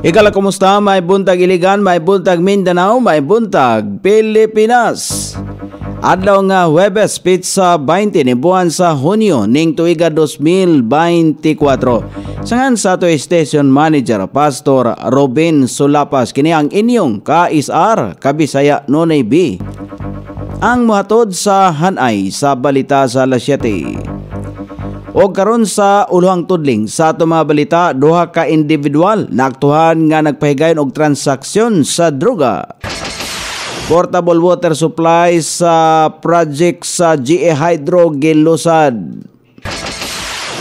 Ikala kumusta? May buntag Iligan, may buntag Mindanao, may buntag Pilipinas. Adlaw nga Huwebes, Pizza 20 ni buwan sa Hunyo ning tuiga 2024. Sangan sa to Station Manager Pastor Robin Sulapas kini ang inyong KSR Kabisaya Nonay B. Ang muhatod sa Hanay sa balita sa Las 7. O karon sa ulohang tudling sa tumabalita duha ka individual naaktuhan nga nagpahigayon og transaksyon sa droga. Portable water supply sa project sa GE Hydro Gilusad.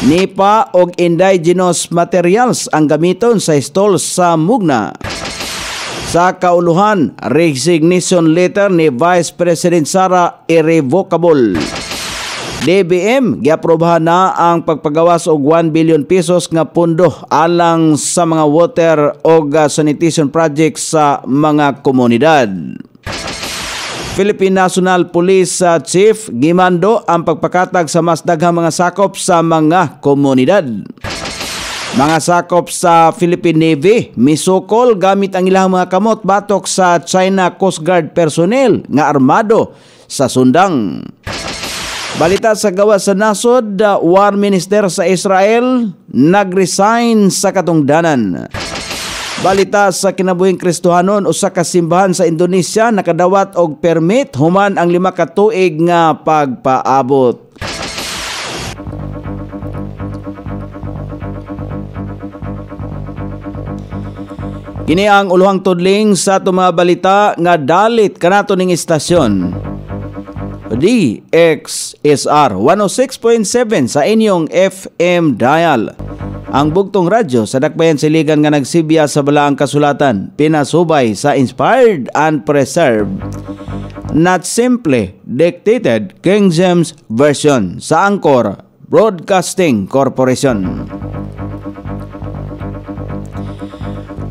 Nipa og indigenous materials ang gamiton sa stall sa Mugna. Sa kauluhan, resignation letter ni Vice President Sara irrevocable. DBM giaprobahan na ang pagpagawas og 1 billion pesos nga pundo alang sa mga water og sanitation projects sa mga komunidad. Philippine National Police ah, Chief gimando ang pagpakatag sa mas daghang mga sakop sa mga komunidad. Mga sakop sa Philippine Navy, misukol gamit ang ilang mga kamot batok sa China Coast Guard personnel nga armado sa Sundang. Balita sa gawa sa nasod, war minister sa Israel nagresign sa katungdanan. Balita sa kinabuhing Kristohanon usa ka simbahan sa Indonesia nakadawat og permit human ang lima ka tuig nga pagpaabot. Kini ang uluhang tudling sa mga balita nga dalit kanato ning istasyon. DXSR 106.7 sa inyong FM dial. Ang bugtong radyo sa Dakbayan Siligan nga nagsibya sa Balaang Kasulatan, pinasubay sa Inspired and Preserved. Not simply dictated King James Version sa Angkor Broadcasting Corporation.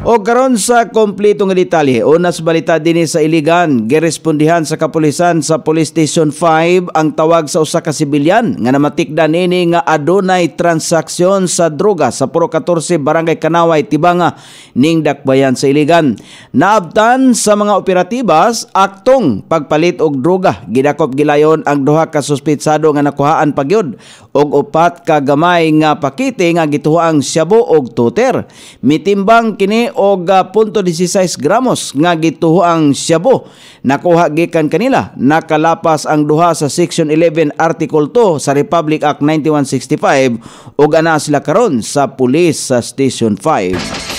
O karon sa kompleto nga detalye, unas balita dinhi sa Iligan, girespondihan sa kapulisan sa Police Station 5 ang tawag sa usa ka sibilyan nga namatikdan ini nga adunay transaksyon sa droga sa Puro 14 Barangay Kanaway Tibanga ning Dakbayan sa Iligan. Naabtan sa mga operatibas aktong pagpalit og droga gidakop gilayon ang duha ka suspetsado nga nakuhaan pagyod og upat ka gamay nga pakete nga gituhang syabo og tuter. Mitimbang kini og uh, punto 16 gramos nga gituhoang shabu nakuha gikan kanila nakalapas ang duha sa section 11 article 2 sa Republic Act 9165 ug ana sila karon sa police sa Station 5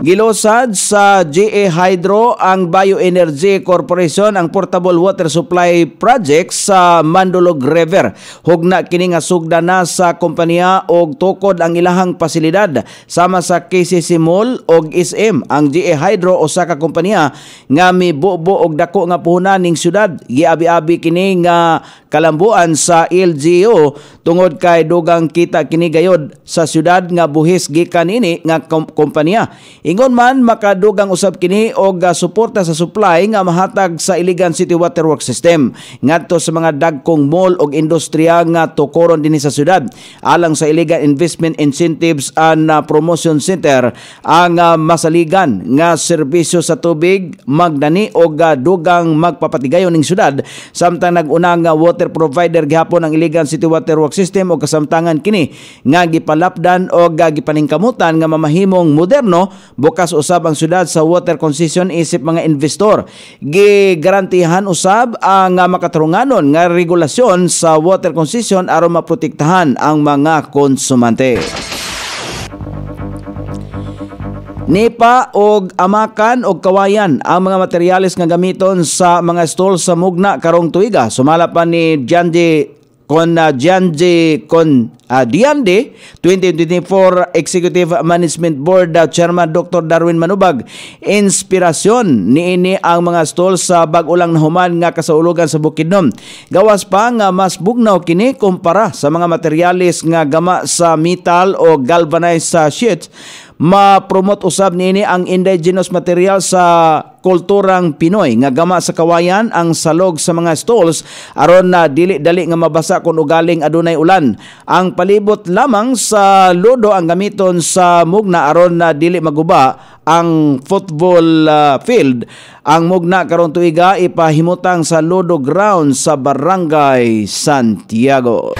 Gilosad sa GE Hydro ang Bioenergy Corporation ang portable water supply project sa Mandolog River. Hugna kining nga na sa kompanya og tukod ang ilahang pasilidad sama sa KCC Mall og SM. Ang GE Hydro usa ka kompanya nga mibubo og dako nga puhunan ning syudad. Giabi-abi kini nga kalambuan sa LGU tungod kay dugang kita kini gayod sa syudad nga buhis gikan ini nga kompanya Ingon man makadugang usab kini og suporta sa supply nga mahatag sa Iligan City Water Works System ngadto sa mga dagkong mall og industriya nga tukoron dinhi sa syudad alang sa Iligan Investment Incentives and uh, Promotion Center ang uh, masaligan nga serbisyo sa tubig magdani og dugang magpapatigayon ning syudad samtang naguna nga water provider gihapon ang Iligan City Water Works System og kasamtangan kini nga gipalapdan og gipaningkamutan nga mamahimong moderno Bukas usab ang syudad sa water concession isip mga investor. Gigarantihan usab ang makatarunganon nga regulasyon sa water concession aron maprotektahan ang mga konsumante. Nipa og amakan og kawayan ang mga materyales nga gamiton sa mga stall sa Mugna karong tuiga. Sumala pa ni Jandi kon Janje kon Diande, 2024 Executive Management Board ah, Chairman Dr. Darwin Manubag. Inspirasyon ni ini ang mga stall sa bag bagulang nahuman nga kasaulogan sa Bukidnon. Gawas pa nga mas bugnaw kini kumpara sa mga materyales nga gama sa metal o galvanized uh, sheet ma-promote usab niini ang indigenous material sa kulturang Pinoy nga gama sa kawayan ang salog sa mga stalls aron na dili dali nga mabasa kun ugaling adunay ulan ang palibot lamang sa lodo ang gamiton sa mugna aron na dili maguba ang football ah, field ang mugna karon tuiga ipahimutang sa lodo ground sa barangay Santiago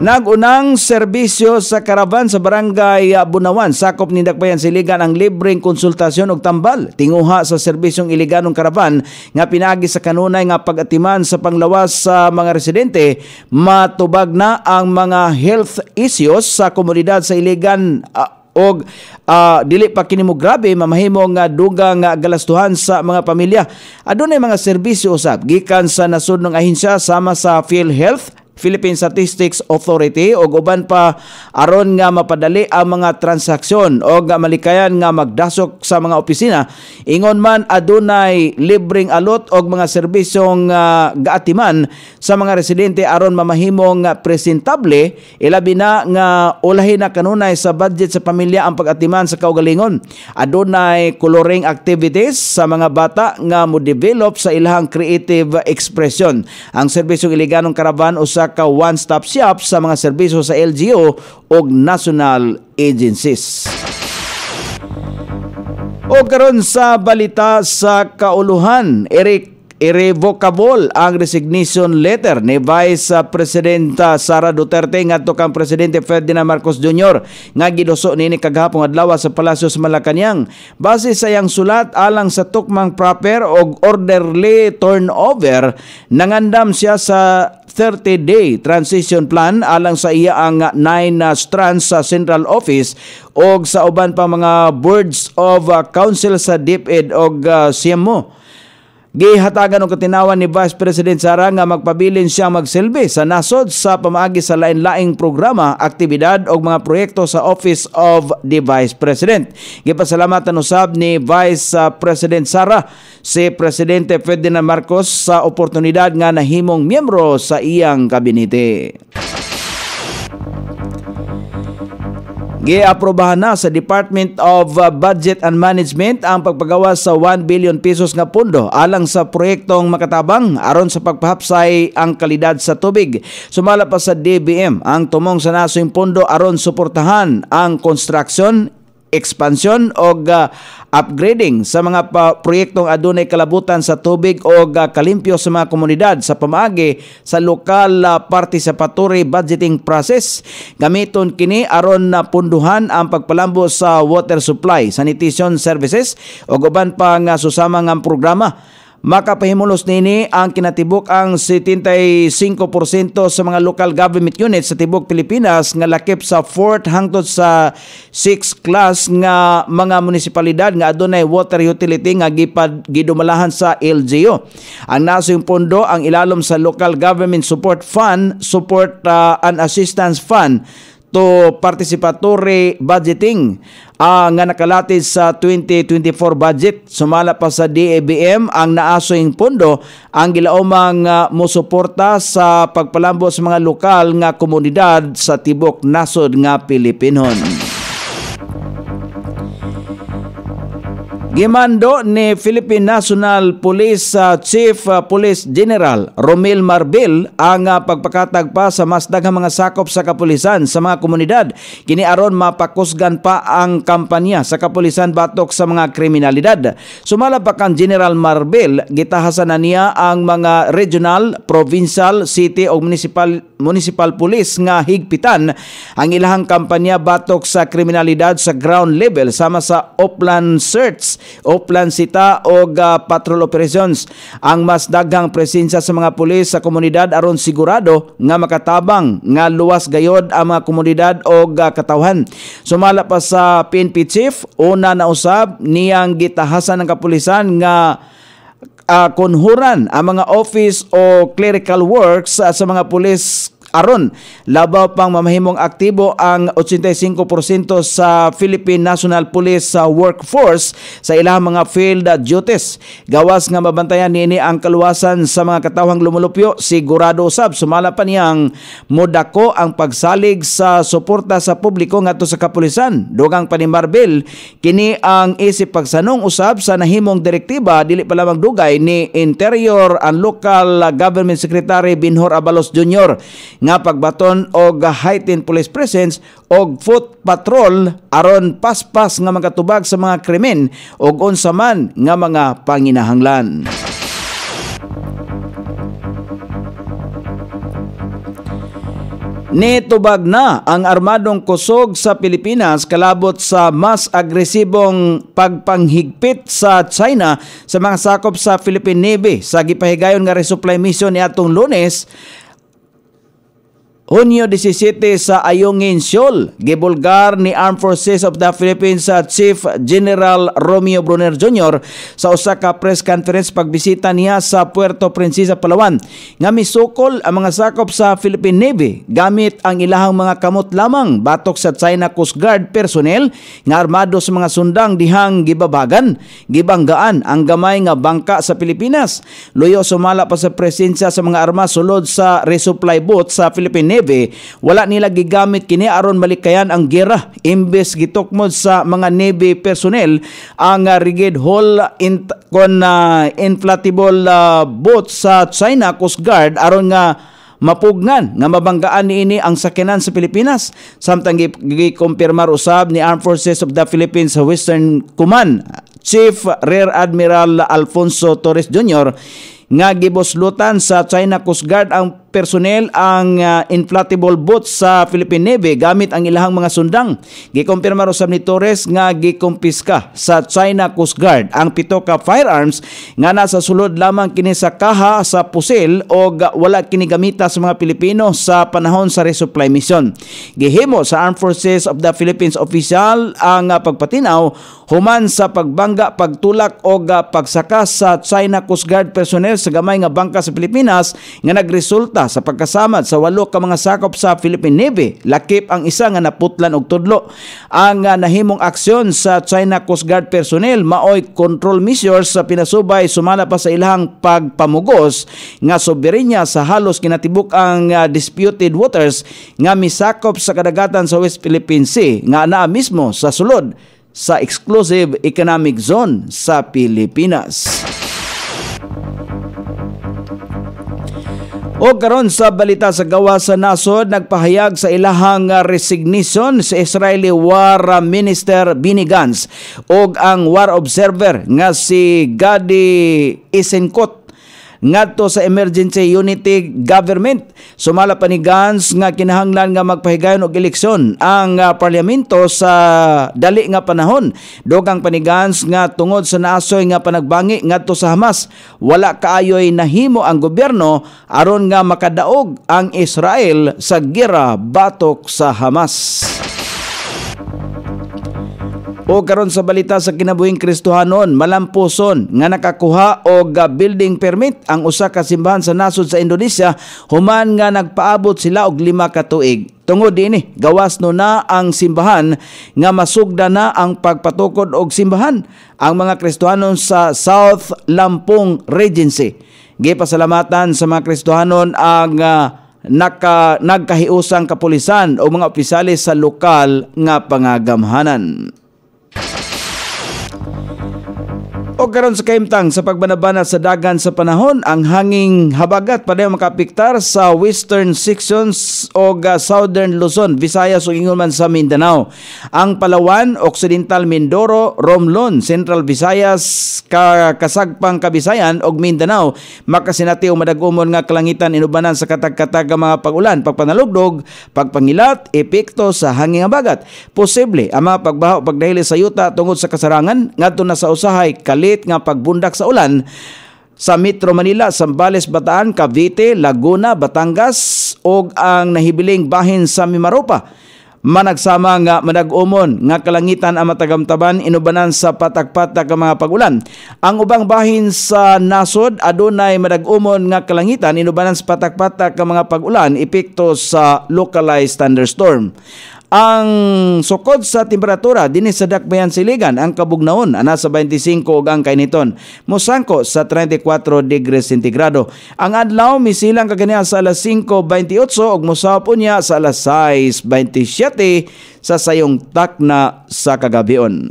Nagunang serbisyo sa karaban sa barangay ah, Bunawan, sakop ni Dakbayan Siligan ang libreng konsultasyon og tambal tinguha sa serbisyong iliganong karaban nga pinagi sa kanunay nga pagatiman sa panglawas sa mga residente matubag na ang mga health issues sa komunidad sa Iligan uh, og uh, dili pa kinimo grabe mamahimo nga dugang galastuhan sa mga pamilya adunay mga serbisyo usab gikan sa nasudnong ahensya sama sa PhilHealth Philippine Statistics Authority o uban pa aron nga mapadali ang mga transaksyon o nga malikayan nga magdasok sa mga opisina ingon man adunay libreng alot og mga serbisyong uh, gaatiman sa mga residente aron mamahimong presentable ilabi na nga ulahin na kanunay sa budget sa pamilya ang pagatiman sa kaugalingon adunay coloring activities sa mga bata nga mo develop sa ilang creative expression ang serbisyong iliganong karaban usa ka one-stop shop sa mga serbisyo sa LGU o national agencies. O karon sa balita sa kauluhan, Eric irrevocable ang resignation letter ni Vice Presidenta Sara Duterte ngadto kang presidente Ferdinand Marcos Jr. nga giduso nini kagahapon adlaw sa Palasyo sa Malacañang base sa iyang sulat alang sa tukmang proper og orderly turnover nangandam siya sa 30-day transition plan alang sa iya ang 9 uh, strands sa Central Office og sa uban pa mga boards of uh, council sa DepEd og uh, CMO Gihatagan og katinawan ni Vice President Sara nga magpabilin siya magsilbi sa nasod sa pamaagi sa lain-laing programa, aktibidad og mga proyekto sa Office of the Vice President. Gipasalamatan usab ni Vice ah, President Sara si Presidente Ferdinand Marcos sa oportunidad nga nahimong miyembro sa iyang kabinete. Giaprobahan na sa Department of uh, Budget and Management ang pagpagawa sa 1 billion pesos nga pondo alang sa proyektong makatabang aron sa pagpahapsay ang kalidad sa tubig. Sumala pa sa DBM ang tumong sa nasing pondo aron suportahan ang construction expansion o ah, upgrading sa mga proyektong adunay kalabutan sa tubig o ah, kalimpyo sa mga komunidad sa pamaagi sa lokal uh, ah, participatory budgeting process. Gamiton kini aron na punduhan ang pagpalambo sa water supply, sanitation services o uban pang susama susamang programa makapahimulos nini ang kinatibok ang 75% sa mga local government units sa tibok Pilipinas nga lakip sa 4th hangtod sa 6th class nga mga munisipalidad nga adunay water utility nga gipad gidumalahan sa LGU. Ang nasuyong pondo ang ilalom sa Local Government Support Fund, Support uh, ah, and Assistance Fund to participatory budgeting uh, nga nakalatis sa 2024 budget. Sumala pa sa DABM ang naasoing pondo ang gilaomang uh, ah, musuporta sa pagpalambo sa mga lokal nga komunidad sa tibok nasod nga Pilipinon. Gimando ni Philippine National Police uh, Chief uh, Police General Romel Marbil ang uh, pagpakatag sa mas daghang mga sakop sa kapulisan sa mga komunidad. Kini aron mapakusgan pa ang kampanya sa kapulisan batok sa mga kriminalidad. Sumala pa ang General Marbil gitahasan na niya ang mga regional, provincial, city o municipal municipal police nga higpitan ang ilahang kampanya batok sa kriminalidad sa ground level sama sa upland search o plansita o uh, patrol operations. Ang mas daghang presensya sa mga pulis sa komunidad aron sigurado nga makatabang nga luwas gayod ang mga komunidad o uh, katawhan. Sumala pa sa PNP Chief, una na usab niyang gitahasan ng kapulisan nga uh, ah, kunhuran ang mga office o clerical works uh, sa mga pulis Aron, labaw pang mamahimong aktibo ang 85% sa Philippine National Police sa uh, workforce sa ilang mga field duties. Gawas nga mabantayan nini ang kaluwasan sa mga katawhang lumulupyo, sigurado usab sumala pa niyang modako ang pagsalig sa suporta sa publiko ngadto sa kapulisan. Dugang pa ni Marbel kini ang isip pagsanong usab sa nahimong direktiba dili pa lamang dugay ni Interior and Local Government Secretary Binhor Abalos Jr nga pagbaton og heightened police presence og foot patrol aron paspas nga makatubag sa mga krimen og unsa man nga mga panginahanglan. Nitubag na ang armadong kusog sa Pilipinas kalabot sa mas agresibong pagpanghigpit sa China sa mga sakop sa Philippine Navy. Sa gipahigayon nga resupply mission ni atong lunes, Hunyo 17 sa Ayungin Seoul, gibulgar ni Armed Forces of the Philippines sa Chief General Romeo Brunner Jr. sa usa ka press conference pagbisita niya sa Puerto Princesa, Palawan, nga misukol ang mga sakop sa Philippine Navy gamit ang ilahang mga kamot lamang batok sa China Coast Guard personnel nga armado sa mga sundang dihang gibabagan, gibanggaan ang gamay nga bangka sa Pilipinas. Luyo sumala pa sa presensya sa mga armas sulod sa resupply boat sa Philippine Navy wala nila gigamit kini aron malikayan ang gera imbes gitukmod sa mga navy personnel ang uh, rigid hull in kon uh, inflatable uh, boat sa China Coast Guard aron nga mapugngan nga mabanggaan niini ang sakinan sa Pilipinas samtang gikumpirmar usab ni Armed Forces of the Philippines sa Western Command Chief Rear Admiral Alfonso Torres Jr. nga giboslutan sa China Coast Guard ang personnel ang uh, inflatable boat sa Philippine Navy gamit ang ilahang mga sundang. Gikumpirma ro ni Torres nga gikumpiska sa China Coast Guard ang pito ka firearms nga nasa sulod lamang kini sa kaha sa pusil o wala kini gamita sa mga Pilipino sa panahon sa resupply mission. Gihimo sa Armed Forces of the Philippines official ang uh, pagpatinaw human sa pagbangga, pagtulak o uh, pagsaka sa China Coast Guard personnel sa gamay nga bangka sa Pilipinas nga nagresulta suporta sa pagkasamad sa walo ka mga sakop sa Philippine Navy. Lakip ang isa nga naputlan og tudlo. Ang uh, nahimong aksyon sa China Coast Guard personnel maoy control measures sa pinasubay sumala pa sa ilang pagpamugos nga soberenya sa halos kinatibok ang uh, disputed waters nga misakop sa kadagatan sa West Philippine Sea nga naa mismo sa sulod sa exclusive economic zone sa Pilipinas. O karon sa balita sa gawa sa nasod nagpahayag sa ilahang ah, resignation sa Israeli War ah, Minister Benny Gantz og ang war observer nga si Gadi Isenkot ngadto sa Emergency Unity Government. Sumala pa ni Gans nga kinahanglan nga magpahigayon og eleksyon ang uh, parlamento sa dali nga panahon. Dogang panigans nga tungod sa naasoy nga panagbangi ngadto sa Hamas, wala kaayoy nahimo ang gobyerno aron nga makadaog ang Israel sa gera batok sa Hamas o karon sa balita sa kinabuhing Kristohanon, malampuson nga nakakuha og building permit ang usa ka simbahan sa nasod sa Indonesia human nga nagpaabot sila og lima ka tuig. Tungod ini, gawas no na ang simbahan nga masugda na ang pagpatukod og simbahan ang mga Kristohanon sa South Lampung Regency. Gipasalamatan sa mga Kristohanon ang uh, naka, nagkahiusang kapulisan o mga opisyales sa lokal nga pangagamhanan. O karon sa kaimtang sa pagbanabana sa dagan sa panahon, ang hanging habagat pa makapiktar sa western sections o southern Luzon, Visayas o ingon man sa Mindanao. Ang Palawan, Occidental Mindoro, Romlon, Central Visayas, Kasagpang Kabisayan o Mindanao, makasinati o madagumon nga kalangitan inubanan sa katag-katag mga pagulan, pagpanalugdog, pagpangilat, epekto sa hanging habagat. Posible ang mga o pagdahil sa yuta tungod sa kasarangan ngadto na sa usahay kali ulit nga pagbundak sa ulan sa Metro Manila, Sambales, Bataan, Cavite, Laguna, Batangas ug ang nahibiling bahin sa Mimaropa. Managsama nga managumon nga kalangitan ang matagamtaban inubanan sa patak-patak ang mga pagulan. Ang ubang bahin sa nasod adunay managumon nga kalangitan inubanan sa patak-patak ang mga pagulan epekto sa localized thunderstorm. Ang sukod sa temperatura dinhi sa dakbayan siligan ang kabugnaon ana sa 25 ug ang kainiton. Mosangko sa 34 degrees centigrado. Ang adlaw misilang kagania sa alas 5:28 ug mosapon niya sa alas 6:27 sa sayong takna sa kagabion.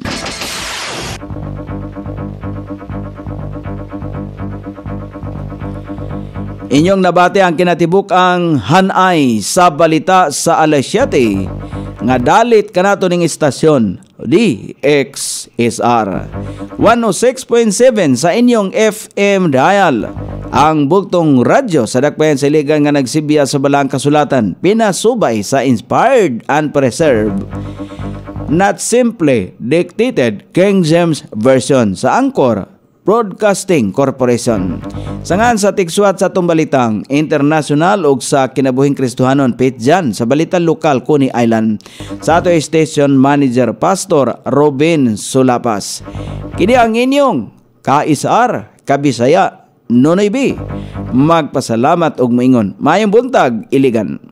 Inyong nabati ang kinatibuk ang Hanay sa balita sa alas 7 nga dalit kanato ning istasyon DXSR 106.7 sa inyong FM dial ang bugtong radyo sa dakbayan sa Iligan nga nagsibya sa Balang Kasulatan pinasubay sa Inspired and Preserved not simply dictated King James Version sa Angkor Broadcasting Corporation. Sangan sa tigswat sa tumbalitang international ug sa kinabuhing Kristohanon pitjan sa balita lokal kuni island sa ato station manager Pastor Robin Sulapas. Kini ang inyong KSR Kabisaya Nonoy B. Magpasalamat og moingon. Mayong buntag, iligan.